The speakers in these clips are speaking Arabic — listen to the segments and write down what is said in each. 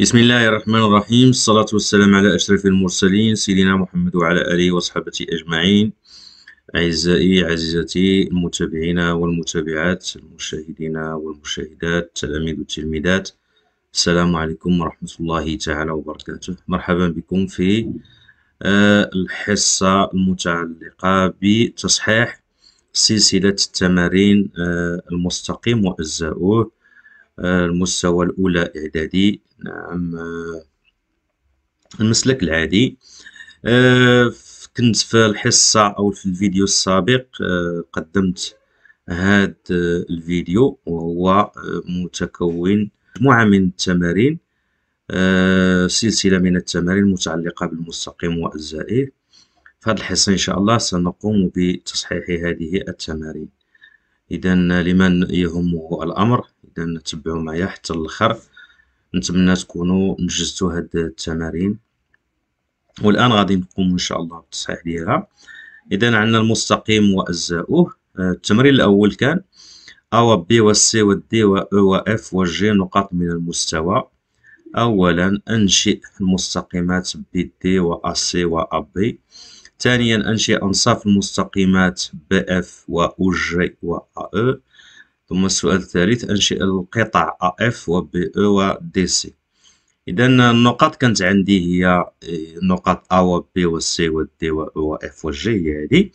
بسم الله الرحمن الرحيم الصلاة والسلام على أشرف المرسلين سيدنا محمد وعلى آله وصحبه أجمعين أعزائي عزيزتي المتابعين والمتابعات المشاهدين والمشاهدات التلاميذ التلميذات السلام عليكم ورحمة الله تعالى وبركاته مرحبا بكم في الحصة المتعلقة بتصحيح سلسلة التمارين المستقيم وأجزاؤه المستوى الأولى إعدادي نعم المسلك العادي آه، كنت في الحصة أو في الفيديو السابق آه، قدمت هذا آه، الفيديو وهو متكون مجموعة من التمارين سلسلة من التمارين المتعلقة بالمستقيم والزائد في هذه الحصة إن شاء الله سنقوم بتصحيح هذه التمارين إذا لمن يهمه الأمر جدا تبعوا معايا حتى الاخر نتمنى تكونوا نجزتوا هاد التمارين والان غادي نقوم ان شاء الله بالتصحيح ديالها اذا عندنا المستقيم واجزاؤه آه، التمرين الاول كان ا و او و واو واف جي نقاط من المستوى اولا انشئ المستقيمات بي دي ا بي ثانيا انشئ انصاف المستقيمات بي اف واو جي او ثم السؤال الثالث أنشئ القطع اف و بي او e و دي سي إذا النقاط كانت عندي هي إيه، نقاط ا و بي و سي و دي و او e و جي هذه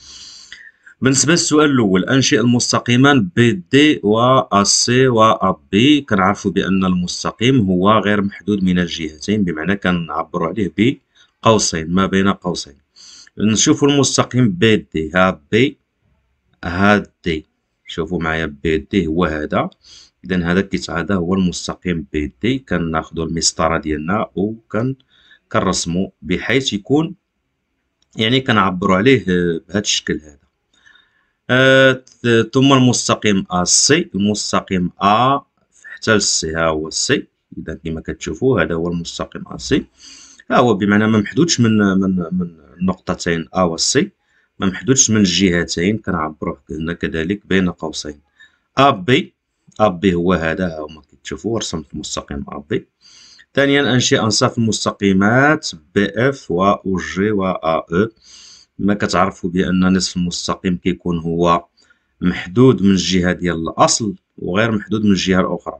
بالنسبة للسؤال الأول أنشئ المستقيمان دي و ا سي و ا بي كنعرفوا بأن المستقيم هو غير محدود من الجهتين بمعنى كنعبروا عليه بقوسين ما بين قوسين نشوفوا المستقيم دي ها بي ها دي شوفوا معايا بي دي هو هذا اذا هذا كيت هذا هو المستقيم بي دي كناخذوا المسطره ديالنا وكن كنرسمو بحيث يكون يعني كنعبروا عليه آه، بهذا الشكل هذا آه ثم المستقيم ا سي المستقيم ا حتى السي ها هو السي اذا كما كتشوفوا هذا هو المستقيم ا سي ها هو بمعنى ما محدودش من من من نقطتين ا و سي ما محدودش من الجهتين كنعبرو هنا كذلك بين قوسين ابي ابي هو هذا ها هما كتشوفوا رسمت ا ابي ثانيا انشئ انصاف المستقيمات بي اف و او جي و ا او e. ما كتعرفوا بان نصف المستقيم كيكون هو محدود من الجهه ديال الاصل وغير محدود من الجهه الاخرى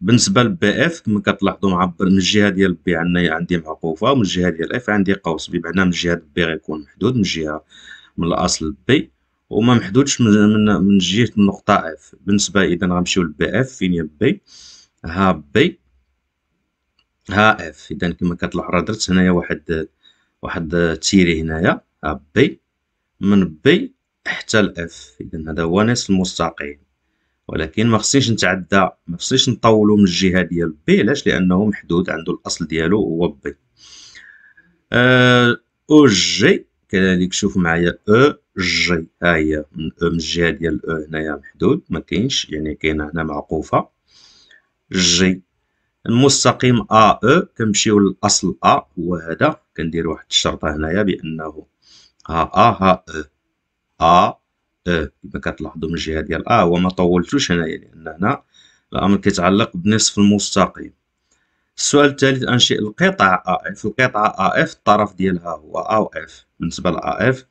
بالنسبه للبي اف كما كتلاحظوا معبر من الجهه ديال بي عندي معقوفه ومن الجهه ديال اف عندي قوس بمعنى من الجهه بي غيكون محدود من الجهه من الاصل بي وما محدودش من من جهه النقطه اف بالنسبه اذا غنمشيو لبي اف فين هي بي ها بي ها اف اذا كما كتلاحظوا درت هنايا واحد واحد تيري هنايا ها بي من بي حتى الاف اذا هذا هو نصف المستقيم ولكن ما خصنيش نتعدى ما خصنيش نطولو من الجهه ديال بي علاش لانه محدود عنده الاصل ديالو هو بي أه او جي كذلك شوف معايا او جي ها هي من او من الجهه ديال او هنايا محدود ما كاينش يعني كاينه هنا معقوفه جي المستقيم ا او كنمشيو للاصل ا هو هذا كندير واحد الشرطه هنايا بانه ها ا ها او ا او كما كتلاحظوا من الجهه ديال ا هو ما طولتوش هنايا لان هنا الامر كيتعلق بنصف المستقيم السؤال الثالث انشئ القطع اف القطعة اف الطرف ديالها هو ا و اف بالنسبة ل اف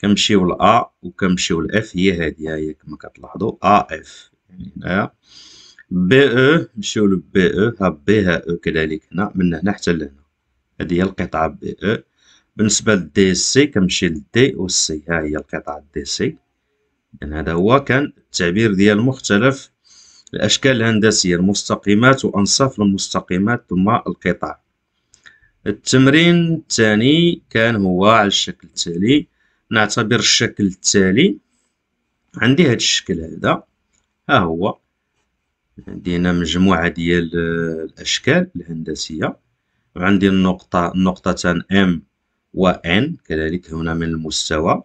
كنمشيو ل A وكنمشيو ل اف هي هادي هي كما كتلاحظوا اف يعني هنايا بي او e، نمشيو ل بي او e. ها بي ها او e كذلك هنا من هنا حتى لهنا هادي هي القطعة بي او بالنسبة دي سي كنمشي دي و سي ها هي القطعة دي سي يعني هذا هو كان التعبير ديال مختلف الأشكال الهندسية المستقيمات وأنصاف المستقيمات ثم القطع التمرين الثاني كان هو على الشكل التالي نعتبر الشكل التالي عندي هذا الشكل هذا ها هو عندي هنا مجموعة ديال الأشكال الهندسية وعندي النقطة نقطتان M و N كذلك هنا من المستوى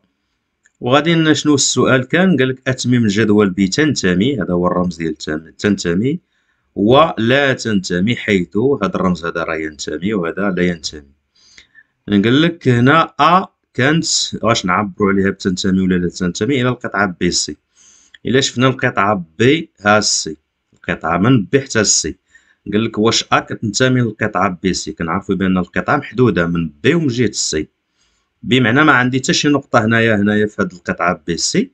وغادي شنو السؤال كان قال لك اتمم الجدول بتنتمي هذا هو الرمز ديال تنتمي ولا تنتمي حيث هذا الرمز هذا راه ينتمي وهذا لا ينتمي قال لك هنا ا كانت واش نعبروا عليها بتنتمي ولا لا تنتمي الى القطعه بي سي الا شفنا القطعه بي ها سي القطعه من بي حتى سي قال لك واش ا كتنتمي للقطعه بي سي كنعرفوا بان القطعه محدوده من بي ومن جهه سي بمعنى ما عندي حتى شي نقطه هنايا هنايا في هذه القطعه بي سي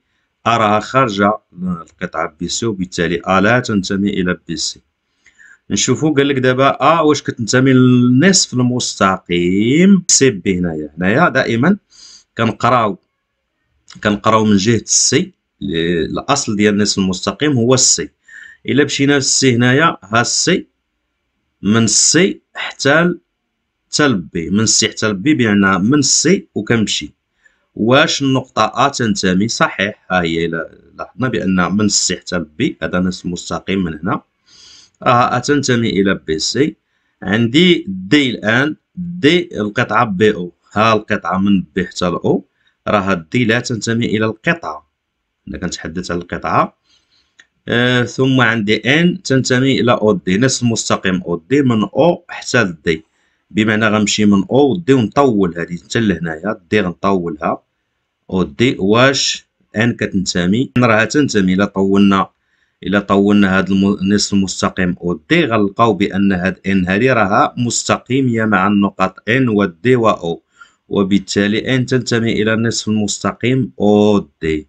اراها خارجه القطعه بي سي وبالتالي ا لا تنتمي الى بي سي نشوفوا قال لك دابا ا واش كتنتمي للنصف المستقيم سي بي هنايا هنايا دائما كنقراو كنقراو من جهه السي الاصل ديال النصف المستقيم هو السي الا مشينا للسي هنايا ها السي من السي حتى حتى لبي من سي حتى لبي بمعنى من سي وكنمشي واش النقطة أ تنتمي صحيح ها هي لاحظنا بأن من سي حتى لبي هذا نفس مستقيم من هنا أ تنتمي إلى بي سي عندي دي الآن دي القطعة بي أو ها القطعة من بي حتى لأو راه دي لا تنتمي إلى القطعة أنا كنتحدث على القطعة آه ثم عندي ان تنتمي الى او دي نفس المستقيم او دي من او حتى دي بمعنى غنمشي من او ودي ونطول هذه حتى لهنايا دي غنطولها دي واش ان كتنتمي ان راها تنتمي الا طولنا الا طولنا هذا النصف المستقيم دي غنلقاو بان هاد ان هذه راها مستقيميه مع النقط ان ودي واو وبالتالي ان تنتمي الى النصف المستقيم او دي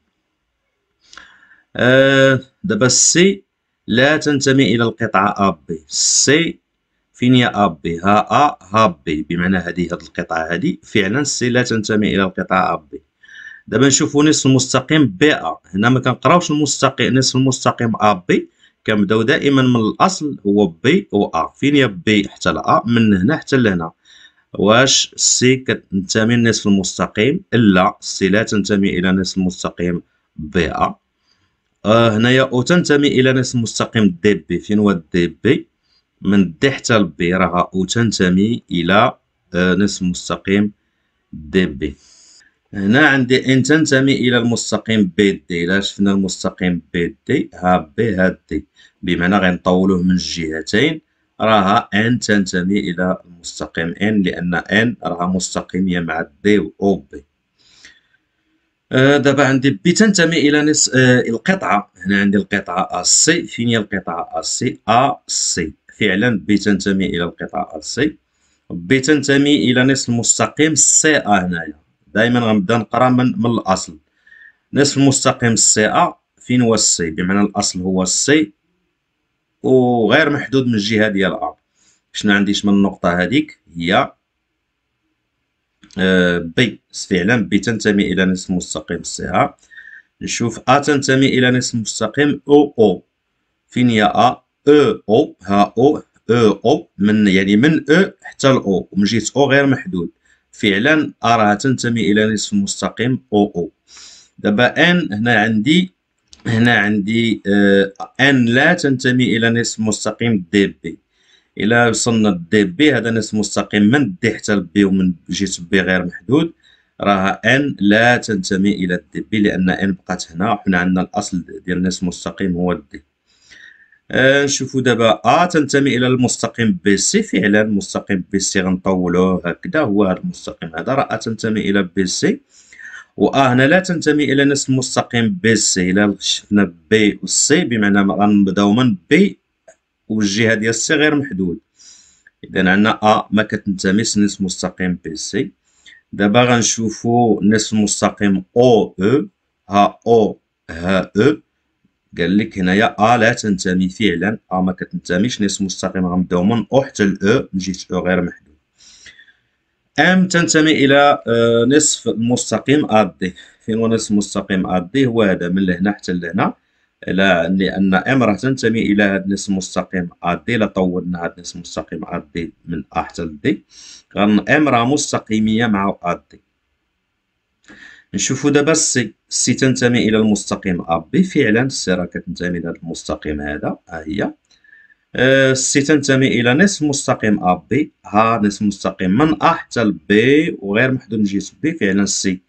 آه، دابا السي لا تنتمي الى القطعه ا بي سي فين هي ابي ها ا ها بي بمعنى هذه هذه القطعه هذه فعلا سي لا تنتمي الى القطعه بي دابا نشوفو نصف المستقيم بي ا هنا ما كنقراوش المستقيم نصف المستقيم بي كنبداو دائما من الاصل هو بي و ا فين هي بي حتى ل ا من هنا حتى لهنا واش سي كتنتمي للنصف المستقيم الا سي لا تنتمي الى نصف المستقيم بي ا آه هنايا او تنتمي الى نصف المستقيم دي بي فين هو دي بي من دي حتى لبي راها تنتمي إلى آه، نصف مستقيم دي بي هنا عندي ان تنتمي الى المستقيم بي دي الا شفنا المستقيم بي دي ها بي ها دي بمعنى غنطولوه من الجهتين راها ان تنتمي الى المستقيم ان لان ان راها مستقيميه مع دي و او بي آه، دابا عندي بي تنتمي الى نص آه، القطعه هنا عندي القطعه ا سي فين هي القطعه ا سي ا سي فعلا بي تنتمي الى القطاع السي تنتمي الى نصف المستقيم سي ا هنايا دائما غنبدا نقرا من, من الاصل نصف المستقيم سي ا فين هو السي بمعنى الاصل هو السي وغير محدود من الجهه ديال ا شنو عنديش من النقطه هذيك هي آه، بي فعلا بي تنتمي الى نصف المستقيم سي ا نشوف ا تنتمي الى نصف المستقيم او او فين هي ا او او ها او او او من يعني من او حتى الاو ومن جهه او غير محدود فعلا ا راه تنتمي الى نصف المستقيم او او دابا ان هنا عندي هنا عندي آه، ان لا تنتمي الى نصف مستقيم دي بي الى وصلنا دي بي هذا نصف مستقيم من دي حتى لبي ومن جهه بي غير محدود راها ان لا تنتمي الى الدي بي لان ان بقات هنا وحنا عندنا الاصل ديال النصف المستقيم هو الدي آه، نشوفوا دابا ا آه، تنتمي الى المستقيم بي سي فعلا المستقيم بي سي غنطولوه هكذا هو هذا المستقيم هذا راه تنتمي الى بي سي و ا هنا لا تنتمي الى نفس المستقيم بي سي الا شفنا بي و سي بمعنى غنبداو من بي والجهه ديال سي غير محدود اذا عندنا ا آه، ما كتنتميش لنفس المستقيم بي سي دابا غنشوفوا نفس المستقيم او او ها او ها او قال لك هنايا ا لا تنتمي فعلا ا ما كتنتميش نصف مستقيم غنبداو من او حتى الاو مجيش او غير محدود ام تنتمي الى آه، نصف مستقيم ادي فين هو نصف مستقيم ادي هو هذا من لهنا حتى لهنا لان ام راه تنتمي الى هذا النصف المستقيم ادي لا طولنا هذا النصف المستقيم ادي من ا حتى لدي غن ام راه مستقيميه مع ادي نشوفوا دابا السي السي تنتمي الى المستقيم ابي فعلا السي راه كتنتمي لهذا المستقيم هذا ها هي آه، السي تنتمي الى نصف مستقيم ابي ها نصف مستقيم من ا حتى لبي وغير محدود من جهه بي فعلا السي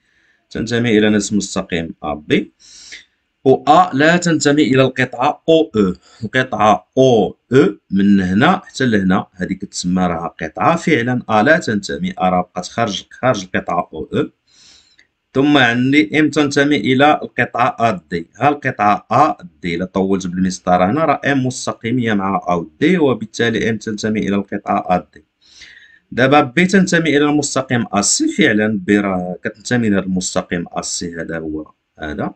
تنتمي الى نصف مستقيم ابي و ا لا تنتمي الى القطعه او او القطعه او او من هنا حتى لهنا هذه كتسمى راها قطعه فعلا ا لا تنتمي ا راه بقات خارج خارج القطعه او او ثم عندي ام تنتمي الى القطعه ا دي ها القطعه ا دي طولت بالمسطره هنا راه ام مستقيميه مع ا و دي وبالتالي ام تنتمي الى القطعه ا دي دابا بي تنتمي الى المستقيم ا سي فعلا بي راه كتنتمي لهذا المستقيم ا سي هذا هو هذا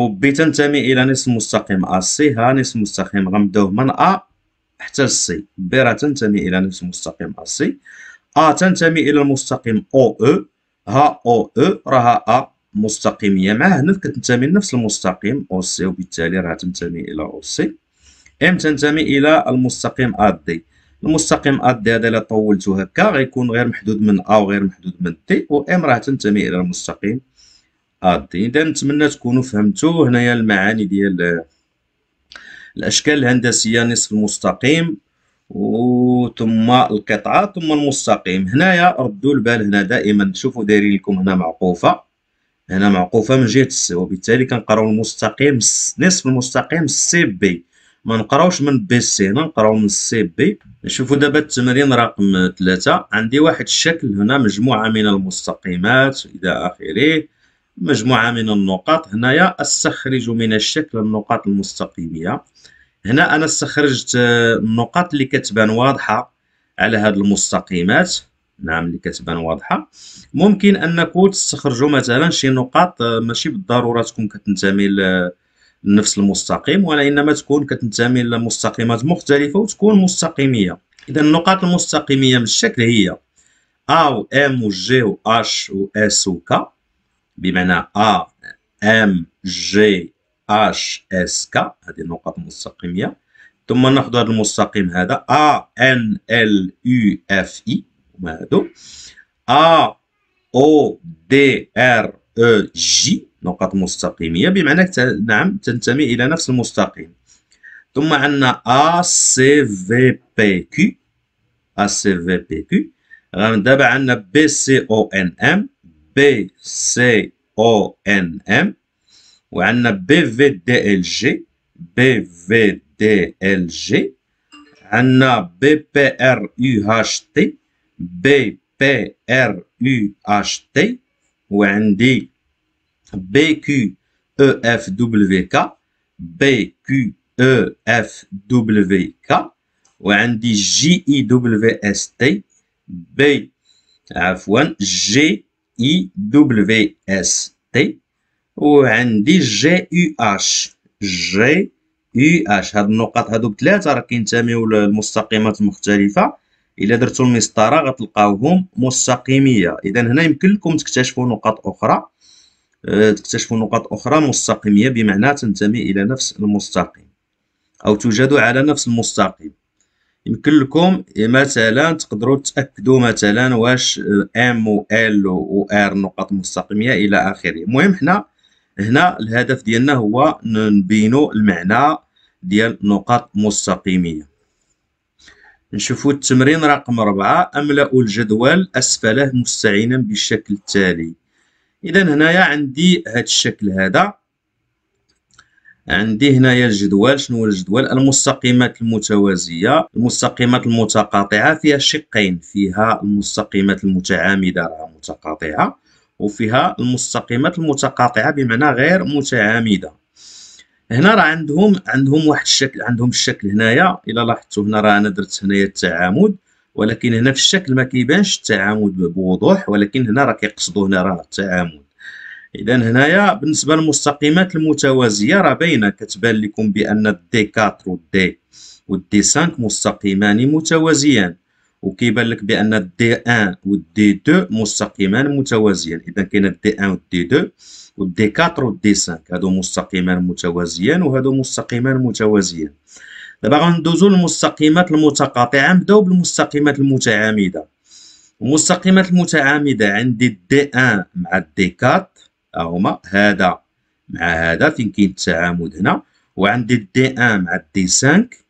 وبي تنتمي الى نصف مستقيم ا سي ها نصف مستقيم غنبداوه من ا حتى سي بي راه تنتمي الى نصف مستقيم ا سي ا تنتمي الى المستقيم او او ها او او راها ا مستقيميه مع هنا كتنتمي لنفس المستقيم او سي وبالتالي راها تنتمي الى او سي ام تنتمي الى المستقيم ا دي المستقيم ا دي هذا الا طولته هكا غيكون غير محدود من ا وغير محدود من دي و ام راه تنتمي الى المستقيم ا دي اذا نتمنى تكونوا فهمتوا هنايا المعاني ديال الاشكال الهندسيه نصف المستقيم وثم القطعه ثم المستقيم هنايا ردوا البال هنا دائما شوفوا دايرين لكم هنا معقوفه هنا معقوفه من جهه الس وبالتالي كنقراو المستقيم نصف المستقيم سي بي ما نقراوش من بي سي هنا نقراو من سي بي نشوفوا دابا التمرين رقم ثلاثة عندي واحد الشكل هنا مجموعه من المستقيمات الى اخره مجموعه من النقاط هنايا استخرج من الشكل النقاط المستقيميه هنا انا استخرجت آه، النقاط اللي كتبان واضحه على هاد المستقيمات نعم اللي كتبان واضحه ممكن انكم تستخرجوا مثلا شي نقاط آه، ماشي بالضروره تكون كتنتمي لنفس المستقيم انما تكون كتنتمي لمستقيمات مختلفه وتكون مستقيميه اذا النقاط المستقيميه من الشكل هي ا و ام و ج و اش و اس و ك بمعنى ا ام جي اش اس كا هذه النقط مستقيميه ثم ناخذ هذا المستقيم هذا ا ان ال يو اف اي هما هادو ا او دي ار او جي نقط مستقيميه بمعنى نعم تنتمي الى نفس المستقيم ثم عندنا ا سي في بي كيو ا سي في بي كيو دابا عندنا بي سي او ان ام بي سي او ان ام وعندنا بي في دي ال جي بي في دي ال جي عندنا بي بي ار يو هاش تي بي بي ار يو هاش تي وعندي بي كيو او اف دبليو كا بي كيو او اف دبليو كا وعندي جي اي دبليو اس تي بي عفوا جي اي دبليو اس تي وعندي جي يو اش جي يو اش هاد النقط هادو بثلاثه راه كينتميو للمستقيمات المختلفه الا درتو المسطره غتلقاوهم مستقيميه اذا هنا يمكن لكم تكتشفوا نقط اخرى آه، تكتشفوا نقاط أخرى مستقيمية بمعنى تنتمي إلى نفس المستقيم أو توجد على نفس المستقيم يمكن لكم مثلا تقدروا تأكدوا مثلا واش ام آه، و ال و ار نقط مستقيمية إلى آخره المهم حنا هنا الهدف ديالنا هو نبينو المعنى ديال نقاط مستقيميه نشوفو التمرين رقم أربعة املا الجدول اسفله مستعينا بالشكل التالي اذا هنايا عندي هاد الشكل هذا عندي هنايا الجدول شنو هو الجدول المستقيمات المتوازيه المستقيمات المتقاطعه فيها شقين فيها المستقيمات المتعامده راها متقاطعه وفيها المستقيمات المتقاطعه بمعنى غير متعامده هنا راه عندهم عندهم واحد الشكل عندهم الشكل هنايا الا لاحظتوا هنا راه انا درت هنايا التعامد ولكن هنا في الشكل ما كيبانش التعامد بوضوح ولكن هنا راه كيقصدوا هنا راه التعامد اذا هنايا بالنسبه للمستقيمات المتوازيه راه باينه كتبان لكم بان الدي 4 ودي ودي 5 مستقيمان متوازيان وكيبان لك بان الدي ان والدي دو مستقيمان متوازيان اذا كاين الدي ان والدي دو والدي كاتر والدي سانك هادو مستقيمان متوازيان وهادو مستقيمان متوازيان دابا غندوزو للمستقيمات المتقاطعه نبداو بالمستقيمات المتعامده المستقيمات المتعامده عندي الدي ان مع الدي كات هما هذا مع هذا فين كاين التعامد هنا وعندي الدي ان مع الدي 5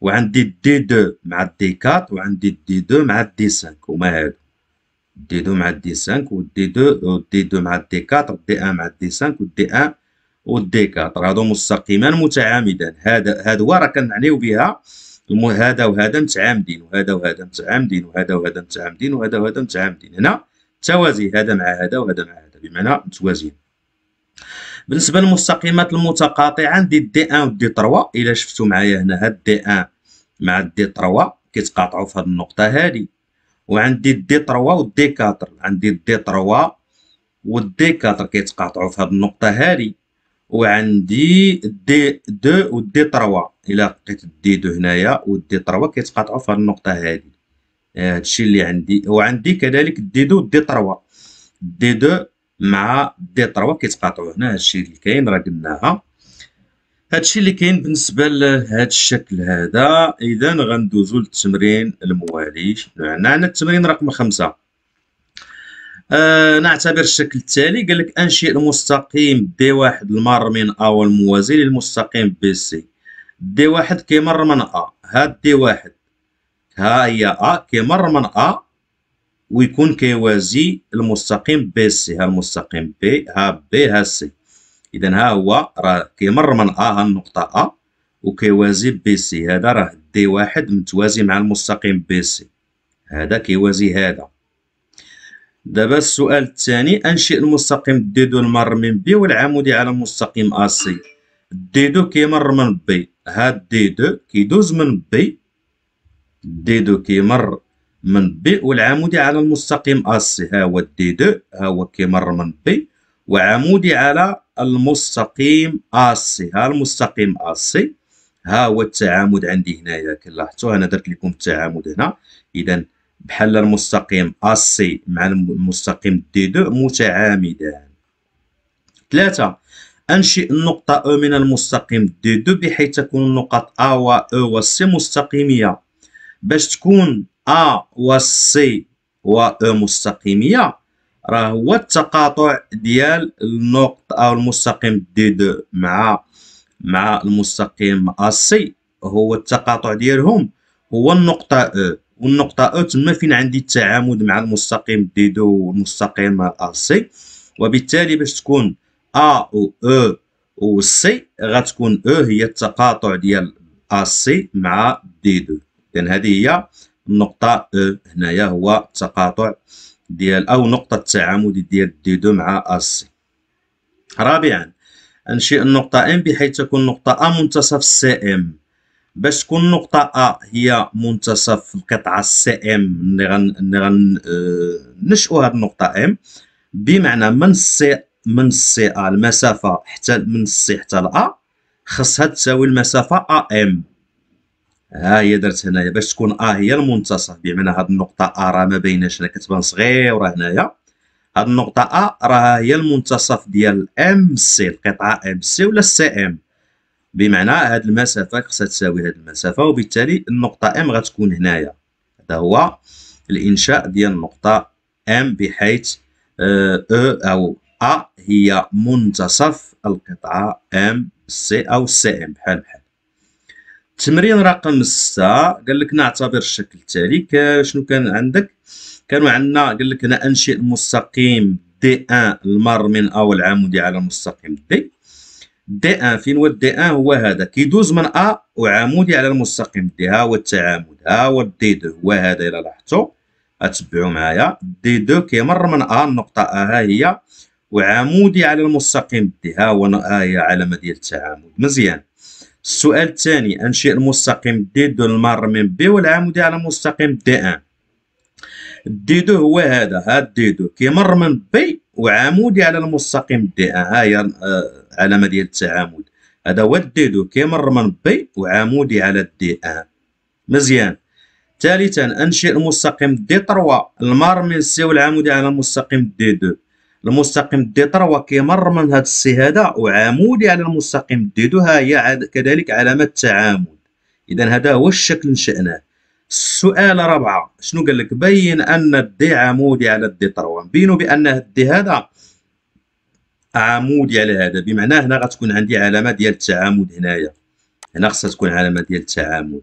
وعندي دي 2 مع دي 4 وعندي دي 2 مع دي 5 وما هادو دي 2 مع دي 5 ودي 2 ودي 2 مع دي 4 ودي 1 مع دي 5 ودي 1 ودي 4 هادو مستقيمان متعامدان هذا هادو راه كنعنيو بها هذا وهذا متعامدين وهذا وهذا متعامدين وهذا وهذا متعامدين وهذا وهذا متعامدين هنا توازي هذا مع هذا وهذا مع هذا بمعنى متوازيين بالنسبه للمستقيمات المتقاطعه عندي دي 1 ودي 3 الا شفتوا معايا هنا هاد دي 1 مع دي 3 كيتقاطعوا في هاد النقطه هادي وعندي دي 3 ودي 4 عندي دي 3 ودي 4 كيتقاطعوا في هاد النقطه هادي وعندي دي 2 ودي 3 الا لقيت دي 2 هنايا ودي 3 كيتقاطعوا في هاد النقطه هادي هادشي اللي عندي وعندي كذلك دي 2 ودي 3 دي 2 مع دي 3 كيتقاطعوا هنا هادشي اللي كاين راه قلناها هادشي اللي كاين بالنسبه لهاد الشكل هذا اذا غندوزو للتمرين الموالي عندنا التمرين رقم خمسة آه نعتبر الشكل التالي قال لك انشئ المستقيم دي واحد المار من ا والموازي للمستقيم بي سي دي واحد كيمر من ا هاد دي واحد ها هي ا كيمر من ا ويكون كيوازي المستقيم بي سي ها المستقيم بي ها بي ها سي اذا ها هو راه كيمر من ا ها النقطه ا وكيوازي بي سي هذا راه دي واحد متوازي مع المستقيم بي سي هذا كيوازي هذا دابا السؤال الثاني انشئ المستقيم دي دو المر من بي والعمودي على مستقيم ا سي دي دو كيمر من بي هاد دي دو كيدوز من بي دي دو كيمر من بي والعمودي على المستقيم أس ها هو دي دو ها هو كيمر من بي وعمودي على المستقيم أس ها المستقيم أس ها هو التعامد عندي هنايا كنلاحظوا أنا درت لكم التعامد هنا إذا بحال المستقيم أس مع المستقيم دي دو متعامدان ثلاثة أنشئ النقطة أو من المستقيم دي دو بحيث تكون النقط أ و أو و سي مستقيمية باش تكون أ آه، والسي مستقيميه راه هو التقاطع ديال النقط أو المستقيم دي دو مع مع المستقيم سي هو التقاطع ديالهم هو النقطة أ والنقطة أ تما فين عندي التعامد مع المستقيم دي دو والمستقيم السي وبالتالي باش تكون أ و أ و سي غتكون أ هي التقاطع ديال سي مع دي دو إذن هذه هي النقطه او أه، هنايا هو تقاطع ديال او نقطه التعامد ديال دي دو مع السي رابعا انشئ النقطه ام بحيث تكون نقطه ا منتصف سي ام باش تكون نقطه ا هي منتصف القطعه سي ام اللي غن اللي أه، نشئو هاد النقطه ام بمعنى من سي من سي ا المسافه حتى من سي حتى لا خصها تساوي المسافه ا ام ها هي درت هنايا باش تكون ا اه هي المنتصف بمعنى هاد النقطه ا اه راه ما بيناش هنا كتبان صغيره هنايا هاد النقطه ا اه راه هي المنتصف ديال ام سي القطعه ام سي ولا سي ام بمعنى هاد المسافه خصها تساوي هاد المسافه وبالتالي النقطه ام غتكون هنايا هذا هو الانشاء ديال النقطه ام بحيث e او او ا هي منتصف القطعه ام سي او سي ام بحال بحال التمرين رقم ستة قال لك نعتبر الشكل التالي شنو كان عندك كانوا عندنا قال لك انا انشئ المستقيم دي ان المر من او العمودي على المستقيم دي دي ان فين هو دي ان هو هذا كيدوز من ا وعمودي على المستقيم دي ها هو التعامد ها هو دي دو هو هذا الى لاحظتوا اتبعوا معايا دي دو كيمر من ا النقطه ا ها هي وعمودي على المستقيم دي ها هو ا آه هي علامه ديال التعامد مزيان السؤال الثاني انشئ المستقيم دي دو المار من بي والعامودي على مستقيم دي ان دي دو هو هذا هاد دي دو كيمر من بي وعمودي على المستقيم دي ان ها هي العلامه آه، ديال التعامد هذا هو الدي دو كيمر من بي وعمودي على الدي ان مزيان ثالثا انشئ المستقيم دي 3 المار من سي والعمودي على المستقيم دي 2 المستقيم دي 3 وكيمر من السي الصهاده وعامودي يعني على المستقيم دي 2 ها هي كذلك علامه تعامد اذا هذا هو الشكل نشأناه السؤال رابعة شنو قال لك بين ان الدي عمودي يعني على الدي 3 بينوا بان الدي هذا عمودي يعني على هذا بمعنى هنا غتكون عندي علامه ديال التعامد هنايا هنا خصها تكون علامه ديال التعامد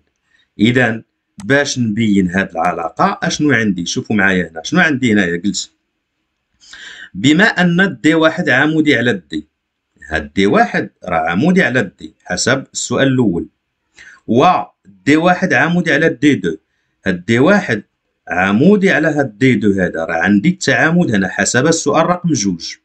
اذا باش نبين هذه العلاقه اشنو عندي شوفوا معايا هنا شنو عندي هنايا قلت بما ان الدي واحد عمودي على الدي هاد دي واحد راه عمودي على الدي حسب السؤال الاول و دي واحد عمودي على الدي دو هاد دي واحد عمودي على هاد دي دو هذا راه عندي التعامد هنا حسب السؤال رقم جوج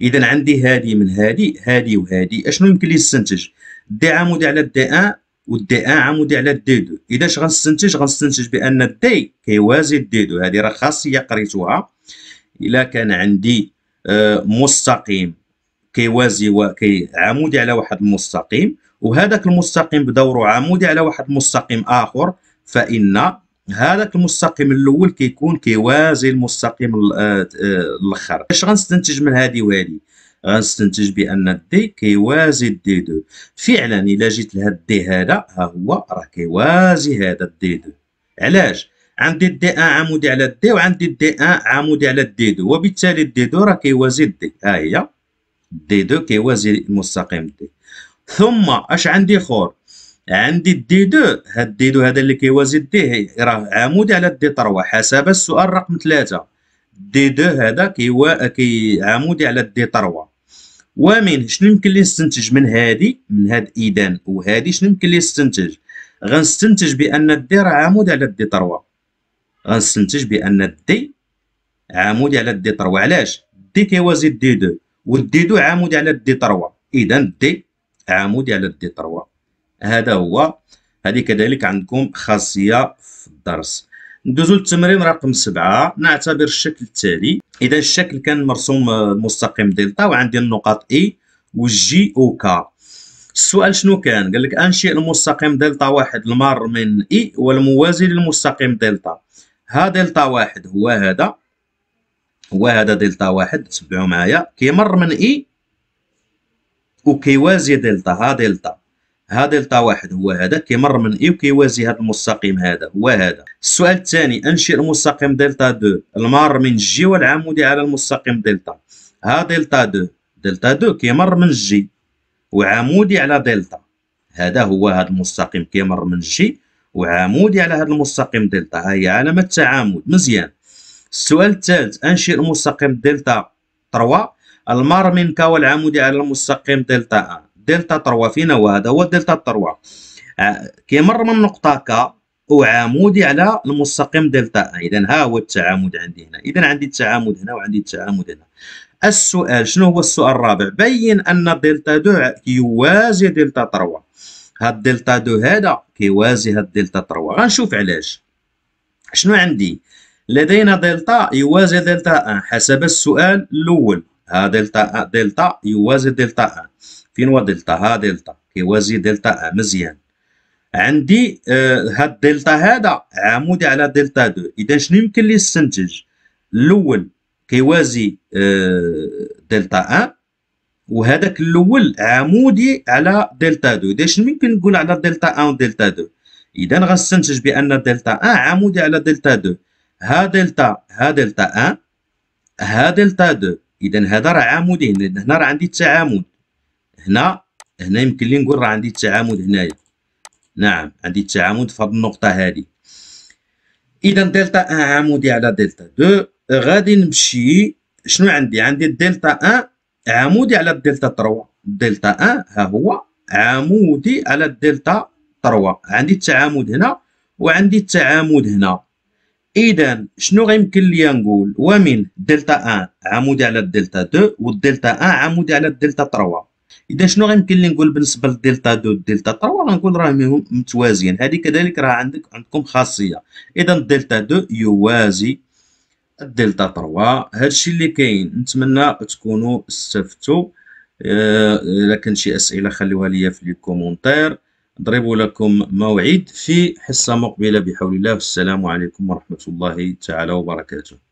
اذا عندي هادي من هادي هادي وهادي اشنو يمكن لي نستنتج دي عمودي على دي ان والدي ان عمودي على دي دو اذا اش غنستنتج غنستنتج بان الدي كيوازي دي دو هادي راه خاصيه قريتوها الا كان عندي آه، مستقيم كيوازي وكي عمودي على واحد المستقيم وهذاك المستقيم بدوره عمودي على واحد المستقيم اخر فان هذاك المستقيم الاول كيكون كيوازي المستقيم آه، آه، الاخر اش غنستنتج من هذه وهذه غنستنتج بان الدي كيوازي الدي دو فعلا الا جيت لهاد الدي هذا ها هو راه كيوازي هذا الدي دو علاش عندي الدي ان عمودي على الدي وعندي الدي ان عمودي على الدي دو وبالتالي الدي دو راه كيوازي الدي ها هي الدي دو كيوازي مستقيم دي ثم اش عندي خور عندي الدي دو هاد الدي دو هذا اللي كيوازي الدي راه عمودي على الدي 3 حسب السؤال رقم 3 الدي دو هذا كيوا كي عمودي على الدي 3 ومن شنو يمكن لي نستنتج من هادي من هاد اذا وهادي شنو يمكن لي نستنتج غنستنتج بان الدي راه عمودي على الدي 3 غنستنتج بان دي عمودي على دي 3 علاش دي كيوازي دي 2 والدي 2 عمودي على دي 3 اذا دي عمودي على دي 3 هذا هو هذه كذلك عندكم خاصيه في الدرس ندوزو للتمرين رقم سبعة نعتبر الشكل التالي اذا الشكل كان مرسوم آه، مستقيم دلتا وعندي النقاط اي والجي او كا السؤال شنو كان قال لك انشئ المستقيم دلتا واحد المار من اي e والموازي للمستقيم دلتا ها دلتا واحد هو هذا هو هذا دلتا واحد تبعوا معايا كيمر من اي وكيوازي دلتا ها دلتا ها دلتا واحد هو هذا كيمر من اي وكيوازي هذا المستقيم هذا هو هذا السؤال الثاني انشئ المستقيم دلتا دو المار من جي والعمودي على المستقيم دلتا ها دلتا دو دلتا دو كيمر من جي وعمودي على دلتا هذا هو هذا المستقيم كيمر من جي وعمودي على هذا المستقيم دلتا ها هي علامه التعامد مزيان السؤال الثالث انشئ المستقيم دلتا 3 المار منك والعمودي على المستقيم دلتا ا دلتا 3 فين هو هذا هو دلتا 3 آه، كيمر من نقطه ك وعمودي على المستقيم دلتا اذا ها هو التعامد عندي هنا اذا عندي التعامد هنا وعندي التعامد هنا السؤال شنو هو السؤال الرابع بين ان دلتا 2 يوازي دلتا 3 هاد دلتا دو هذا كيوازي هاد دلتا تروا غنشوف علاش شنو عندي لدينا دلتا يوازي دلتا ان حسب السؤال الاول ها دلتا دلتا يوازي دلتا ان فين هو دلتا ها دلتا كيوازي دلتا ان مزيان عندي آه هاد دلتا هذا عمودي على دلتا دو اذا شنو يمكن لي نستنتج الاول كيوازي آه دلتا ان وهذاك الاول عمودي على دلتا 2 اذا شنو ممكن نقول على دلتا 1 ودلتا 2 اذا غنستنتج بان دلتا 1 عمودي على دلتا 2 ها دلتا ها دلتا 1 ها دلتا 2 اذا هذا راه عمودي هنا هنا راه عندي التعامد هنا هنا يمكن لي نقول راه عندي التعامد هنايا نعم عندي التعامد في هذه النقطه هذه اذا دلتا 1 عمودي على دلتا 2 غادي نمشي شنو عندي عندي دلتا 1 عمودي على الدلتا 3 دلتا 1 ها هو عمودي على الدلتا 3 عندي التعامد هنا وعندي التعامد هنا اذا شنو غيمكن ليا نقول ومن دلتا 1 عمودي على الدلتا 2 والدلتا 1 عمودي على الدلتا 3 اذا شنو غيمكن لي نقول بالنسبه للدلتا 2 والدلتا 3 غنقول راه متوازيين هذه كذلك راه عندك عندكم خاصيه اذا الدلتا 2 يوازي الدلتا 3 هادشي اللي كاين نتمنى تكونوا استفدتوا الا آه، كان شي اسئله خليوها ليا في كومونتير نضرب لكم موعد في حصه مقبله بحول الله والسلام عليكم ورحمه الله تعالى وبركاته